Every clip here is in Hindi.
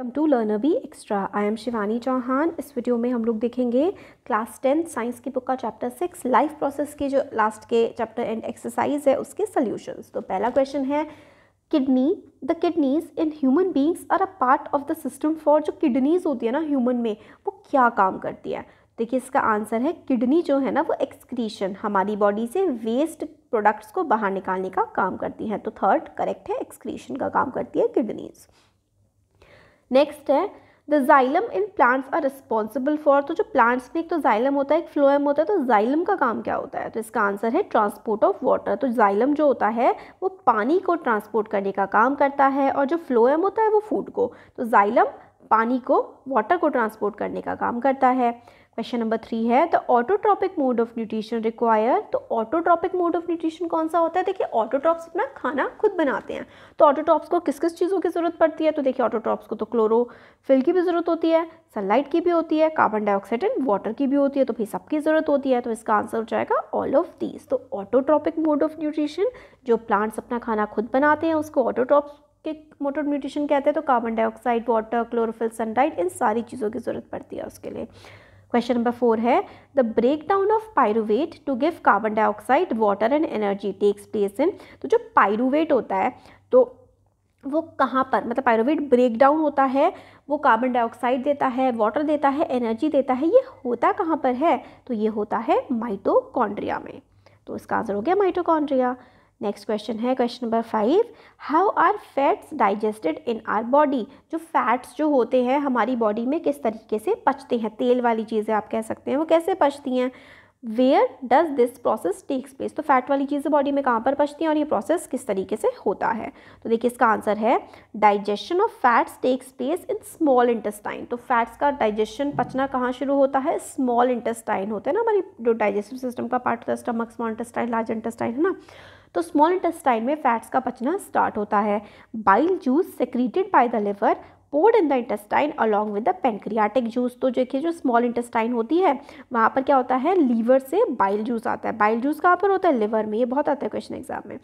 come to learner be extra I am Shivani Chauhan इस वीडियो में हम लोग देखेंगे क्लास टेंथ साइंस की बुक का चैप्टर सिक्स लाइफ प्रोसेस के जो लास्ट के चैप्टर एंड एक्सरसाइज है उसके सोल्यूशन तो पहला क्वेश्चन है kidney the kidneys in human beings are a part of the system for जो किडनीज होती है ना ह्यूमन में वो क्या काम करती है देखिए इसका आंसर है किडनी जो है ना वो एक्सक्रीशन हमारी बॉडी से वेस्ट प्रोडक्ट्स को बाहर निकालने का काम करती है तो थर्ड करेक्ट है एक्सक्रीशन का काम करती है किडनीज़ नेक्स्ट है the xylem in plants are responsible for तो जो प्लांट्स में एक तो जाइलम होता है एक फ्लोएम होता है तो जाइलम का काम क्या होता है तो इसका आंसर है ट्रांसपोर्ट ऑफ वाटर तो जाइलम जो होता है वो पानी को ट्रांसपोर्ट करने का काम करता है और जो फ्लोएम होता है वो फूड को तो जाइलम पानी को वाटर को ट्रांसपोर्ट करने का काम करता है क्वेश्चन नंबर थ्री है the autotrophic mode of nutrition require तो ऑटोट्रॉपिक मोड ऑफ न्यूट्रिशन कौन सा होता है देखिए ऑटोट्रॉप्स अपना खाना खुद बनाते हैं तो ऑटोट्रॉप्स को किस किस चीज़ों की ज़रूरत पड़ती है तो देखिए ऑटोट्रॉप्स को तो क्लोरोफिल की भी ज़रूरत होती है सनलाइट की भी होती है कार्बन डाइऑक्साइड एंड वाटर की भी होती है तो भाई सबकी ज़रूरत होती है तो इसका आंसर हो जाएगा ऑल ऑफ दीज तो ऑटोट्रॉपिक मोड ऑफ न्यूट्रिशन जो प्लांट्स अपना खाना खुद बनाते हैं उसको ऑटोट्रॉप्स के मोटर न्यूट्रिशन कहते हैं तो carbon dioxide water chlorophyll sunlight इन सारी चीज़ों की ज़रूरत पड़ती है उसके लिए क्वेश्चन नंबर फोर है the break down of pyruvate to give carbon dioxide water and energy takes place in तो जो पायरुवेट होता है तो वो कहाँ पर मतलब पायरुवेट ब्रेक डाउन होता है वो कार्बन डाइऑक्साइड देता है वाटर देता है एनर्जी देता है ये होता कहाँ पर है तो ये होता है माइटोकॉन्ड्रिया में तो इसका आंसर हो गया माइटोकॉन्ड्रिया नेक्स्ट क्वेश्चन है question number five how are fats digested in our body जो फैट्स जो होते हैं हमारी बॉडी में किस तरीके से पचते हैं तेल वाली चीज़ें आप कह सकते हैं वो कैसे पचती हैं where does this process takes place तो फैट वाली चीज़ें बॉडी में कहाँ पर पचती हैं और ये प्रोसेस किस तरीके से होता है तो देखिए इसका आंसर है digestion of fats takes place in small intestine तो फैट्स का डाइजेशन पचना कहाँ शुरू होता है स्मॉल इंटेस्टाइन होता है ना हमारी जो डाइजेस्टिव सिस्टम का पार्ट होता है stomach small intestine large intestine है ना तो स्मॉल इंटेस्टाइन में फैट्स का पचना स्टार्ट होता है bile juice secreted by the liver poured in the intestine along with the pancreatic juice तो देखिए जो स्मॉल इंटेस्टाइन होती है वहाँ पर क्या होता है लीवर से बाइल जूस आता है बाइल जूस कहाँ पर होता है लिवर में ये बहुत आता है क्वेश्चन एग्जाम में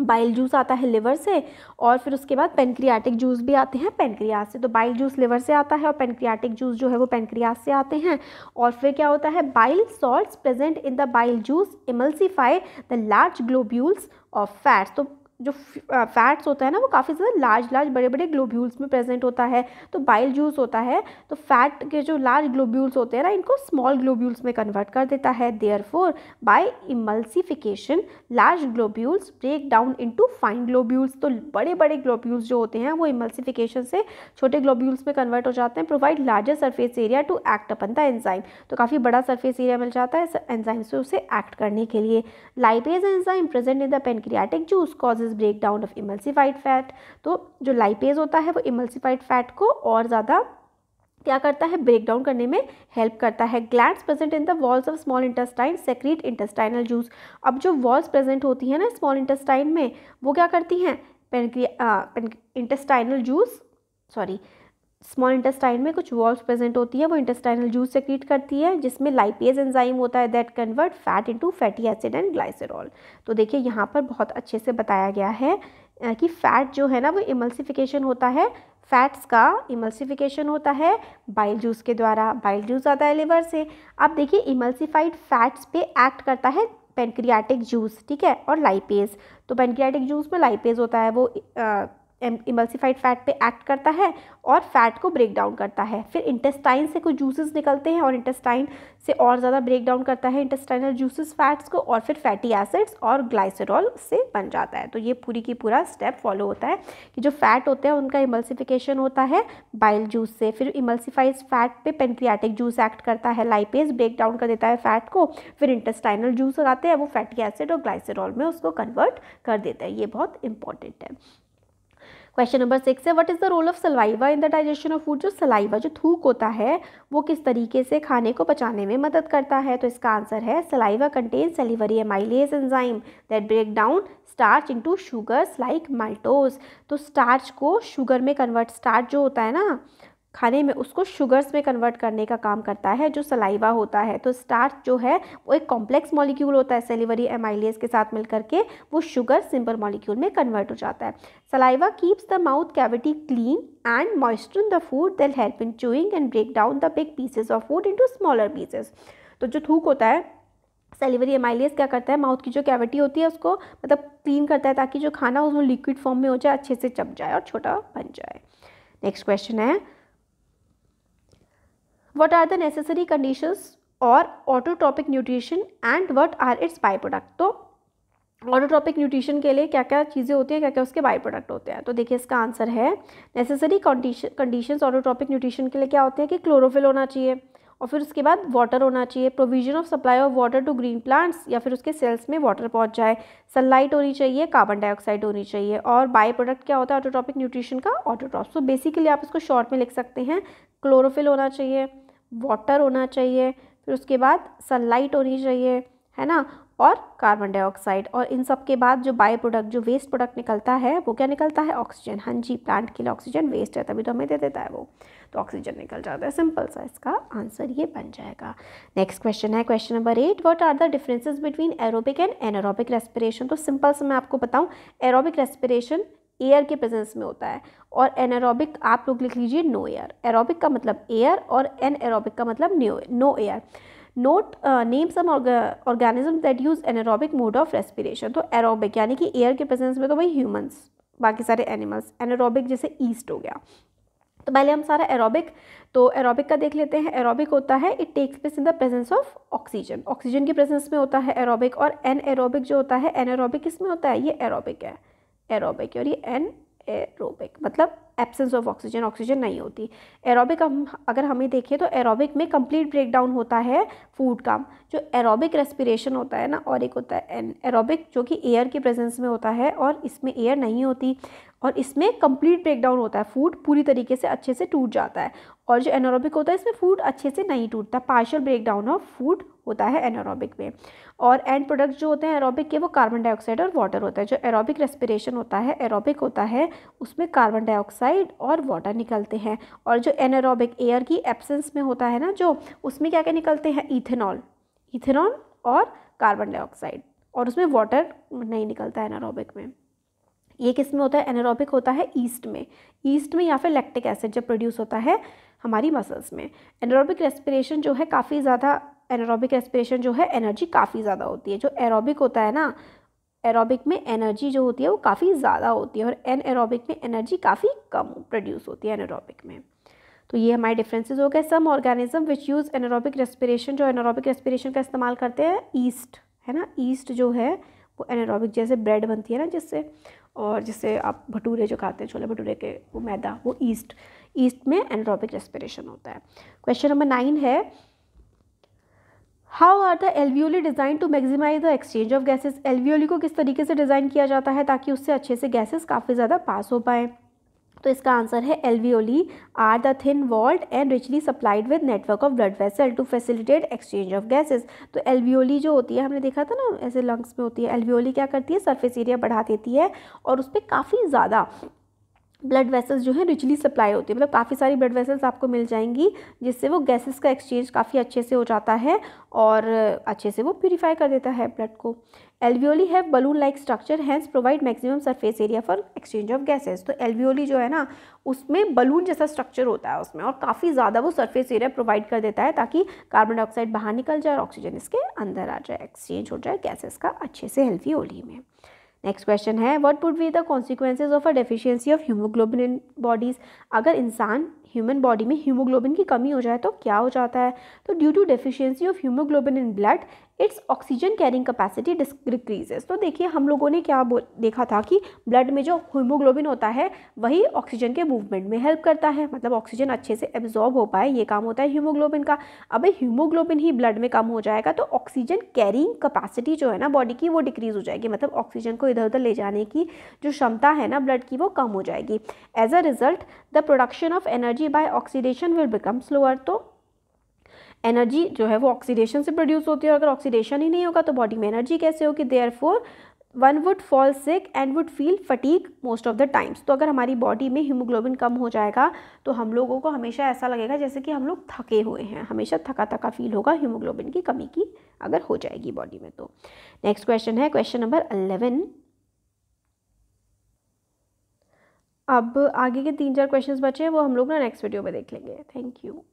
बाइल जूस आता है लिवर से और फिर उसके बाद पेनक्रियाटिक जूस भी आते हैं पेनक्रियाज से तो बाइल जूस लिवर से आता है और पेनक्रियाटिक जूस जो है वो पेनक्रियाज से आते हैं और फिर क्या होता है bile salts present in the bile juice emulsify the large globules of fats तो जो फैट्स होता है ना वो काफ़ी ज़्यादा लार्ज लार्ज बड़े बड़े ग्लोब्यूल्स में प्रेजेंट होता है तो बाइल जूस होता है तो फैट के जो लार्ज ग्लोब्यूल्स होते हैं ना इनको स्मॉल ग्लोब्यूल्स में कन्वर्ट कर देता है therefore by emulsification large globules break down into fine globules तो बड़े बड़े ग्लोब्यूल्स जो होते हैं वो इमल्सिफिकेशन से छोटे ग्लोब्यूल्स में कन्वर्ट हो जाते हैं provide larger surface area to act upon the enzyme तो काफ़ी बड़ा सरफेस एरिया मिल जाता है एंजाइम से उसे एक्ट करने के लिए lipase enzyme present in the pancreatic juice causes break down of emulsified fat तो जो लाइपेज होता है वो इमल्सीफाइड फैट को और ज़्यादा क्या करता है ब्रेक डाउन करने में हेल्प करता है glands present in the walls of small intestine secrete intestinal juice अब जो वॉल्स प्रेजेंट होती है ना स्मॉल इंटेस्टाइन में वो क्या करती हैं pancreas intestinal juice sorry small intestine में कुछ वॉल्व प्रेजेंट होती है वो इंटेस्टाइनल जूस सेक्रीट करती है जिसमें लाइपेज एंजाइम होता है that convert fat into fatty acid and glycerol तो देखिए यहाँ पर बहुत अच्छे से बताया गया है कि फ़ैट जो है ना वो इमल्सिफिकेशन होता है फैट्स का इमल्सिफिकेशन होता है बाइल जूस के द्वारा बाइल जूस आता है लिवर से अब देखिए इमल्सिफाइड फैट्स पे एक्ट करता है पेनक्रियाटिक जूस ठीक है और लाइपेज तो पेनक्रियाटिक जूस में लाइपेज होता है वो आ, इमल्सिफाइड फैट पे एक्ट करता है और फैट को ब्रेक डाउन करता है फिर इंटेस्टाइन से कुछ जूसेस निकलते हैं और इंटेस्टाइन से और ज़्यादा ब्रेक डाउन करता है इंटेस्टाइनल जूसेस फैट्स को और फिर फैटी एसिड्स और ग्लाइसरॉल से बन जाता है तो ये पूरी की पूरा स्टेप फॉलो होता है कि जो फैट होते हैं उनका इमल्सिफिकेशन होता है बाइल जूस से फिर इमल्सिफाइड फैट पर पेंक्रियाटिक जूस एक्ट करता है लाइपेज ब्रेक डाउन कर देता है फैट को फिर इंटेस्टाइनल जूस लगाते हैं वो फैटी एसिड और ग्लाइसरॉल में उसको कन्वर्ट कर देता है ये बहुत इंपॉर्टेंट है क्वेश्चन नंबर सिक्स है what is the role of saliva in the digestion of food जो सलाइवा जो थूक होता है वो किस तरीके से खाने को बचाने में मदद करता है तो इसका आंसर है saliva contain salivary amylase enzyme that break down starch into sugars like maltose तो स्टार्च को शुगर में कन्वर्ट स्टार्च जो होता है ना खाने में उसको शुगर्स में कन्वर्ट करने का काम करता है जो सलाइवा होता है तो स्टार्च जो है वो एक कॉम्प्लेक्स मॉलिक्यूल होता है सेलिवरी एमाइलेज के साथ मिलकर के वो शुगर सिंपल मॉलिक्यूल में कन्वर्ट हो जाता है saliva keeps the mouth cavity clean and moisten the food will help in chewing and break down the big pieces of food into smaller pieces तो जो थूक होता है सेलिवरी एमाइलियस क्या करता है माउथ की जो कैविटी होती है उसको मतलब क्लीन करता है ताकि जो खाना उसमें लिक्विड फॉर्म में हो जाए अच्छे से चप जाए और छोटा बन जाए नेक्स्ट क्वेश्चन है what are the necessary conditions और autotrophic nutrition and what are its by product तो ऑटोट्रॉपिक न्यूट्रिशन के लिए क्या क्या चीज़ें होती हैं क्या क्या उसके बाई प्रोडक्ट होते हैं तो देखिए इसका आंसर है necessary condition conditions autotrophic nutrition के लिए क्या होते हैं कि क्लोरोफिल होना चाहिए और फिर उसके बाद वाटर होना चाहिए provision of supply of water to green plants या फिर उसके सेल्स में वाटर पहुंच जाए सनलाइट होनी चाहिए कार्बन डाइऑक्साइड होनी चाहिए और बाई प्रोडक्ट क्या होता है ऑटोट्रॉपिक न्यूट्रिशन का ऑटोट्रॉप सो बेसिकली आप इसको शॉर्ट में लिख सकते हैं क्लोरोफिल होना चाहिए वाटर होना चाहिए फिर उसके बाद सनलाइट होनी चाहिए है ना और कार्बन डाइऑक्साइड और इन सब के बाद जो बायो प्रोडक्ट जो वेस्ट प्रोडक्ट निकलता है वो क्या निकलता है ऑक्सीजन हाँ जी प्लांट के लिए ऑक्सीजन वेस्ट है तभी तो हमें दे देता है वो तो ऑक्सीजन निकल जाता है सिंपल सा इसका आंसर ये बन जाएगा नेक्स्ट क्वेश्चन है question number eight what are the differences between aerobic and anaerobic respiration तो सिंपल से मैं आपको बताऊँ एरोबिक रेस्पिरेशन एयर के प्रेजेंस में होता है और एनारोबिक आप लोग लिख लीजिए नो एयर एरोबिक का मतलब एयर और एन एरोबिक का मतलब new no air note name some organism that use anaerobic mode of respiration तो एरोबिक यानी कि एयर के प्रेजेंस में तो वही ह्यूमंस बाकी सारे एनिमल्स एनरोबिक जैसे ईस्ट हो गया तो पहले हम सारा एरोबिक तो एरोबिक का देख लेते हैं एरोबिक होता है it takes place in the presence of oxygen oxygen के प्रेजेंस में होता है एरोबिक और एन एरोबिक जो होता है एन एरोबिक किस में होता है ये एरोबिक है एरोबिक और ये एन एरोबिक मतलब एब्सेंस ऑफ ऑक्सीजन ऑक्सीजन नहीं होती एरोबिक हम अगर हमें देखें तो एरोबिक में कंप्लीट ब्रेकडाउन होता है फूड का जो एरोबिक रेस्पिरेशन होता है ना और एक होता है एन एरोबिक जो कि एयर के प्रेजेंस में होता है और इसमें एयर नहीं होती और इसमें कंप्लीट ब्रेकडाउन होता है फूड पूरी तरीके से अच्छे से टूट जाता है और जो एनोरोबिक होता है इसमें फूड अच्छे से नहीं टूटता पार्शल ब्रेकडाउन ऑफ फूड होता है एनारोबिक में और एंड प्रोडक्ट जो होते हैं एरोबिक के वो कार्बन डाइऑक्साइड और वाटर होता है जो एरोबिक रेस्पिरेशन होता है एरोबिक होता है उसमें कार्बन डाइऑक्साइड और वाटर निकलते हैं और जो एनारोबिक एयर की एब्सेंस में होता है ना जो उसमें क्या क्या निकलते हैं इथेनॉल इथेनॉल और कार्बन डाइऑक्साइड और उसमें वाटर नहीं निकलता है एनारोबिक में ये किस में होता है एनारोबिक होता है ईस्ट में ईस्ट में या फिर लैक्टिक एसिड जब प्रोड्यूस होता है हमारी मसल्स में एनारोबिक रेस्पिरेशन जो है काफ़ी ज़्यादा एनारोबिक रेस्पिरेशन जो है एनर्जी काफ़ी ज़्यादा होती है जो एरोबिक होता है ना एरोबिक में एनर्जी जो होती है वो काफ़ी ज़्यादा होती है और एन एरोबिक में एनर्जी काफ़ी कम प्रोड्यूस होती है एनारोबिक में तो ये हमारे डिफ्रेंसेज हो गए some organism which use anaerobic respiration जो एनारोबिक रेस्पिरेशन का इस्तेमाल करते हैं ईस्ट है ना ईस्ट जो है वो एनारोबिक जैसे ब्रेड बनती है ना जिससे और जिससे आप भटूरे जो खाते हैं छोले भटूरे के वो मैदा वो ईस्ट ईस्ट में एनारोबिक रेस्पिरेशन होता है क्वेश्चन नंबर नाइन है how are the alveoli design to maximise the exchange of gases alveoli को किस तरीके से डिज़ाइन किया जाता है ताकि उससे अच्छे से गैसेस काफ़ी ज़्यादा पास हो पाएँ तो इसका आंसर है alveoli are the thin walled and richly supplied with network of blood vessel to facilitate exchange of gases तो एलवियोली जो होती है हमने देखा था ना ऐसे लंग्स में होती है एलवियोली क्या करती है सरफेस एरिया बढ़ा देती है और उस पर काफ़ी ज़्यादा ब्लड वेसल्स जो है रिचली सप्लाई होती है मतलब काफ़ी सारी ब्लड वेसल्स आपको मिल जाएंगी जिससे वो गैसेस का एक्सचेंज काफ़ी अच्छे से हो जाता है और अच्छे से वो प्योरीफाई कर देता है ब्लड को alveoli have balloon like structure hence provide maximum surface area for exchange of gases तो एलवियोली जो है ना उसमें बलून जैसा स्ट्रक्चर होता है उसमें और काफ़ी ज़्यादा वो सरफेस एरिया प्रोवाइड कर देता है ताकि कार्बन डाइऑक्साइड बाहर निकल जाए और ऑक्सीजन इसके अंदर आ जाए एक्सचेंज हो जाए गैसेस का अच्छे से एलवियोली में नेक्स्ट क्वेश्चन है what would be the consequences of a deficiency of haemoglobin in bodies अगर इंसान ह्यूमन बॉडी में हीमोग्लोबिन की कमी हो जाए तो क्या हो जाता है तो due to deficiency of haemoglobin in blood its oxygen carrying capacity decreases तो देखिए हम लोगों ने क्या देखा था कि ब्लड में जो हीमोग्लोबिन होता है वही ऑक्सीजन के मूवमेंट में हेल्प करता है मतलब ऑक्सीजन अच्छे से एब्जॉर्ब हो पाए ये काम होता है हीमोग्लोबिन का अब हीमोग्लोबिन ही ब्लड में कम हो जाएगा तो ऑक्सीजन कैरिंग कैपेसिटी जो है ना बॉडी की वो डिक्रीज़ हो जाएगी मतलब ऑक्सीजन को इधर उधर ले जाने की जो क्षमता है ना ब्लड की वो कम हो जाएगी as a result the production of energy energy by oxidation will become slower तो एनर्जी जो है वो ऑक्सीडेशन से प्रोड्यूस होती है और अगर ऑक्सीडेशन ही नहीं होगा तो बॉडी में एनर्जी कैसे होगी therefore one would fall sick and would feel fatigue most of the times तो अगर हमारी बॉडी में हीमोग्लोबिन कम हो जाएगा तो हम लोगों को हमेशा ऐसा लगेगा जैसे कि हम लोग थके हुए हैं हमेशा थका थका फील होगा हीमोग्लोबिन की कमी की अगर हो जाएगी बॉडी में तो नेक्स्ट क्वेश्चन है क्वेश्चन नंबर अलेवन अब आगे के तीन चार क्वेश्चंस बचे हैं वो हम लोग ना नेक्स्ट वीडियो में देख लेंगे थैंक यू